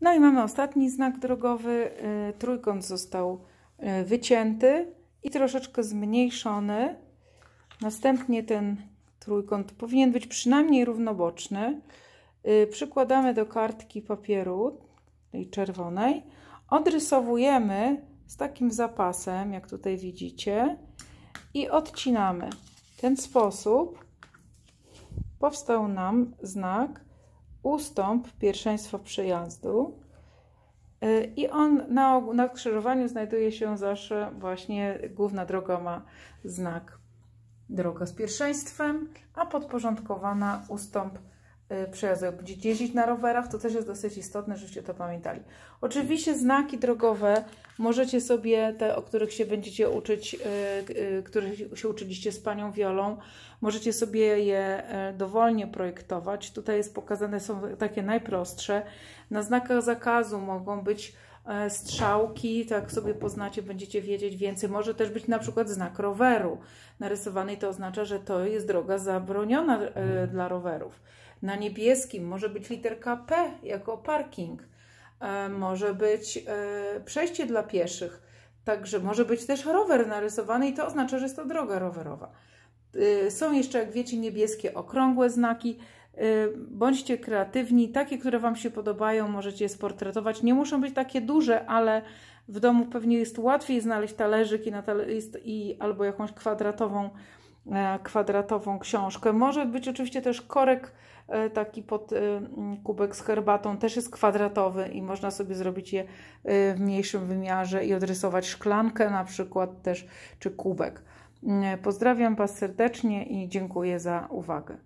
No i mamy ostatni znak drogowy. Y, trójkąt został y, wycięty i troszeczkę zmniejszony. Następnie ten trójkąt powinien być przynajmniej równoboczny. Y, przykładamy do kartki papieru, tej czerwonej. Odrysowujemy z takim zapasem, jak tutaj widzicie, i odcinamy. W ten sposób powstał nam znak ustąp pierwszeństwo przejazdu. Y, I on na, na skrzyżowaniu znajduje się zawsze właśnie główna droga ma znak droga z pierwszeństwem, a podporządkowana ustąp y, przejazdu. Jak będziecie jeździć na rowerach, to też jest dosyć istotne, żebyście to pamiętali. Oczywiście znaki drogowe Możecie sobie te, o których się będziecie uczyć, y, y, których się uczyliście z Panią Wiolą, możecie sobie je e, dowolnie projektować. Tutaj jest pokazane, są takie najprostsze. Na znakach zakazu mogą być e, strzałki, tak sobie poznacie, będziecie wiedzieć więcej. Może też być na przykład znak roweru narysowany to oznacza, że to jest droga zabroniona e, dla rowerów. Na niebieskim może być literka P jako parking. E, może być e, przejście dla pieszych, także może być też rower narysowany i to oznacza, że jest to droga rowerowa. E, są jeszcze, jak wiecie, niebieskie okrągłe znaki. Bądźcie kreatywni, takie, które Wam się podobają, możecie je sportretować. Nie muszą być takie duże, ale w domu pewnie jest łatwiej znaleźć talerzyk i, na talerz, i albo jakąś kwadratową E, kwadratową książkę. Może być oczywiście też korek e, taki pod e, kubek z herbatą, też jest kwadratowy i można sobie zrobić je w mniejszym wymiarze i odrysować szklankę na przykład też, czy kubek. Pozdrawiam Was serdecznie i dziękuję za uwagę.